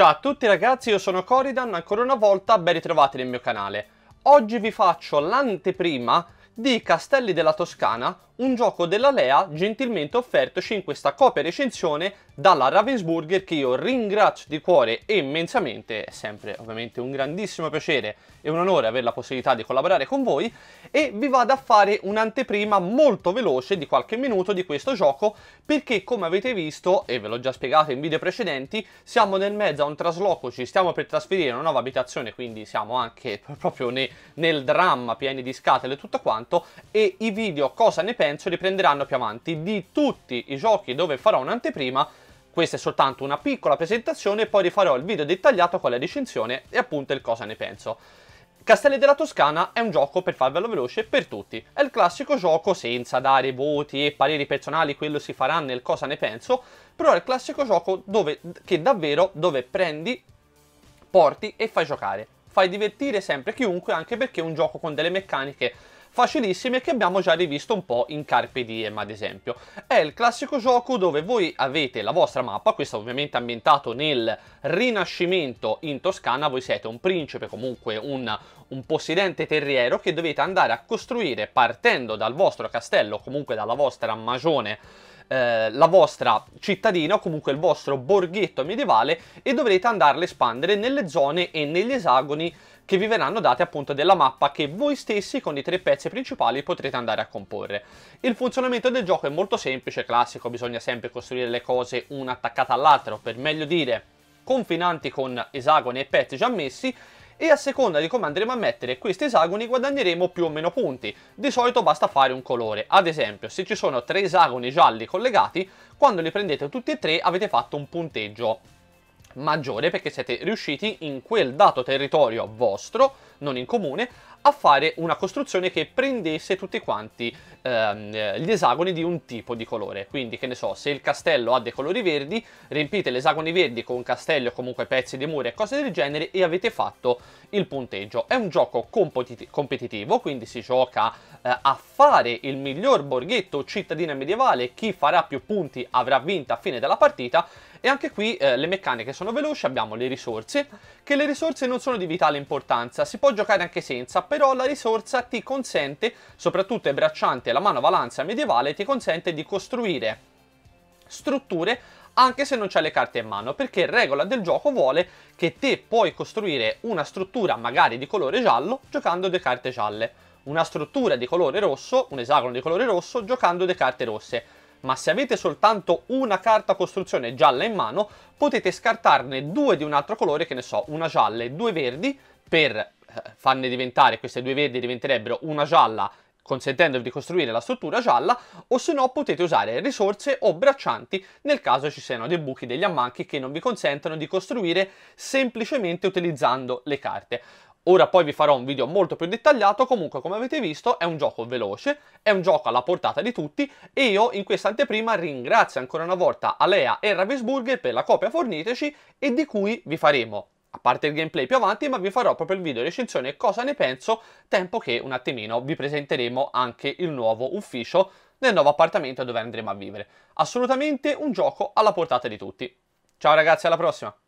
Ciao a tutti ragazzi, io sono Coridan, ancora una volta ben ritrovati nel mio canale. Oggi vi faccio l'anteprima di Castelli della Toscana, un gioco della Lea gentilmente offertoci in questa copia recensione dalla Ravensburger che io ringrazio di cuore e immensamente, è sempre ovviamente un grandissimo piacere e un onore avere la possibilità di collaborare con voi e vi vado a fare un'anteprima molto veloce di qualche minuto di questo gioco perché come avete visto e ve l'ho già spiegato in video precedenti siamo nel mezzo a un trasloco, ci stiamo per trasferire in una nuova abitazione quindi siamo anche proprio ne, nel dramma pieni di scatole e tutto quanto e i video cosa ne pensate? senso riprenderanno più avanti. Di tutti i giochi dove farò un'anteprima, questa è soltanto una piccola presentazione, poi rifarò il video dettagliato con la recensione e appunto il cosa ne penso. Castelli della Toscana è un gioco, per farvelo veloce, per tutti. È il classico gioco senza dare voti e pareri personali, quello si farà nel cosa ne penso, però è il classico gioco dove, che davvero dove prendi, porti e fai giocare. Fai divertire sempre chiunque, anche perché è un gioco con delle meccaniche facilissime che abbiamo già rivisto un po' in Carpe Diem ad esempio. È il classico gioco dove voi avete la vostra mappa, questo ovviamente ambientato nel Rinascimento in Toscana, voi siete un principe, comunque un, un possidente terriero che dovete andare a costruire partendo dal vostro castello, comunque dalla vostra magione, eh, la vostra cittadina o comunque il vostro borghetto medievale e dovrete andarle a espandere nelle zone e negli esagoni che vi verranno date appunto della mappa che voi stessi con i tre pezzi principali potrete andare a comporre. Il funzionamento del gioco è molto semplice, classico, bisogna sempre costruire le cose una attaccata all'altra, o per meglio dire confinanti con esagoni e pezzi già messi, e a seconda di come andremo a mettere questi esagoni guadagneremo più o meno punti. Di solito basta fare un colore, ad esempio se ci sono tre esagoni gialli collegati, quando li prendete tutti e tre avete fatto un punteggio maggiore perché siete riusciti in quel dato territorio vostro non in comune, a fare una costruzione che prendesse tutti quanti ehm, gli esagoni di un tipo di colore. Quindi, che ne so, se il castello ha dei colori verdi, riempite gli esagoni verdi con castello, comunque pezzi di mura e cose del genere e avete fatto il punteggio. È un gioco competitivo, quindi si gioca eh, a fare il miglior borghetto cittadina medievale, chi farà più punti avrà vinto a fine della partita e anche qui eh, le meccaniche sono veloci, abbiamo le risorse, che le risorse non sono di vitale importanza, si può giocare anche senza, però la risorsa ti consente, soprattutto il bracciante e la mano valanza medievale, ti consente di costruire strutture anche se non c'è le carte in mano, perché regola del gioco vuole che te puoi costruire una struttura magari di colore giallo giocando due carte gialle, una struttura di colore rosso, un esagono di colore rosso giocando due carte rosse. Ma se avete soltanto una carta costruzione gialla in mano, potete scartarne due di un altro colore, che ne so, una gialla e due verdi, per farne diventare queste due verdi diventerebbero una gialla consentendovi di costruire la struttura gialla o se no potete usare risorse o braccianti nel caso ci siano dei buchi degli ammanchi che non vi consentono di costruire semplicemente utilizzando le carte. Ora poi vi farò un video molto più dettagliato, comunque come avete visto è un gioco veloce, è un gioco alla portata di tutti e io in questa anteprima ringrazio ancora una volta Alea e Ravensburger per la copia forniteci e di cui vi faremo a parte il gameplay più avanti, ma vi farò proprio il video recensione e cosa ne penso, tempo che un attimino vi presenteremo anche il nuovo ufficio nel nuovo appartamento dove andremo a vivere. Assolutamente un gioco alla portata di tutti. Ciao ragazzi, alla prossima!